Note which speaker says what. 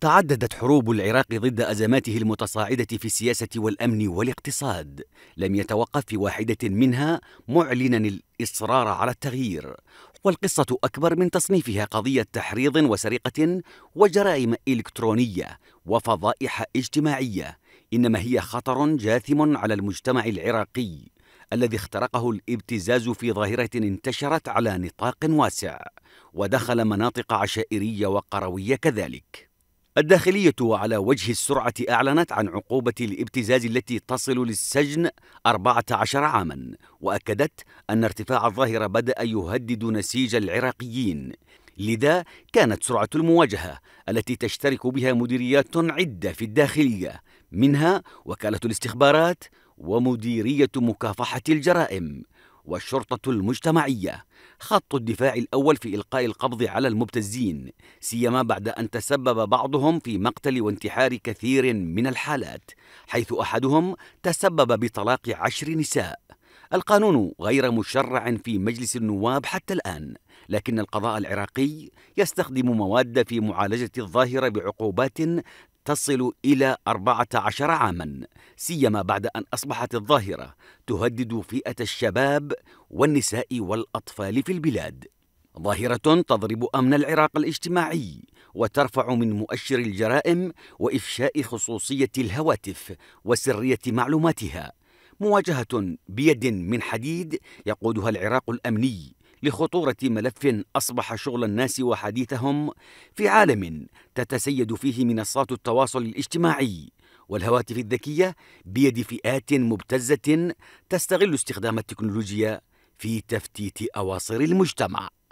Speaker 1: تعددت حروب العراق ضد أزماته المتصاعدة في السياسة والأمن والاقتصاد لم يتوقف في واحدة منها معلنا الإصرار على التغيير والقصة أكبر من تصنيفها قضية تحريض وسرقة وجرائم إلكترونية وفضائح اجتماعية إنما هي خطر جاثم على المجتمع العراقي الذي اخترقه الابتزاز في ظاهرة انتشرت على نطاق واسع ودخل مناطق عشائرية وقروية كذلك الداخلية على وجه السرعة أعلنت عن عقوبة الابتزاز التي تصل للسجن 14 عاما وأكدت أن ارتفاع الظاهرة بدأ يهدد نسيج العراقيين لذا كانت سرعة المواجهة التي تشترك بها مديريات عدة في الداخلية منها وكالة الاستخبارات ومديرية مكافحة الجرائم والشرطة المجتمعية خط الدفاع الأول في إلقاء القبض على المبتزين سيما بعد أن تسبب بعضهم في مقتل وانتحار كثير من الحالات حيث أحدهم تسبب بطلاق عشر نساء القانون غير مشرع في مجلس النواب حتى الآن لكن القضاء العراقي يستخدم مواد في معالجة الظاهرة بعقوبات تصل إلى 14 عاماً سيما بعد أن أصبحت الظاهرة تهدد فئة الشباب والنساء والأطفال في البلاد ظاهرة تضرب أمن العراق الاجتماعي وترفع من مؤشر الجرائم وإفشاء خصوصية الهواتف وسرية معلوماتها مواجهة بيد من حديد يقودها العراق الأمني لخطورة ملف أصبح شغل الناس وحديثهم في عالم تتسيد فيه منصات التواصل الاجتماعي والهواتف الذكية بيد فئات مبتزة تستغل استخدام التكنولوجيا في تفتيت أواصر المجتمع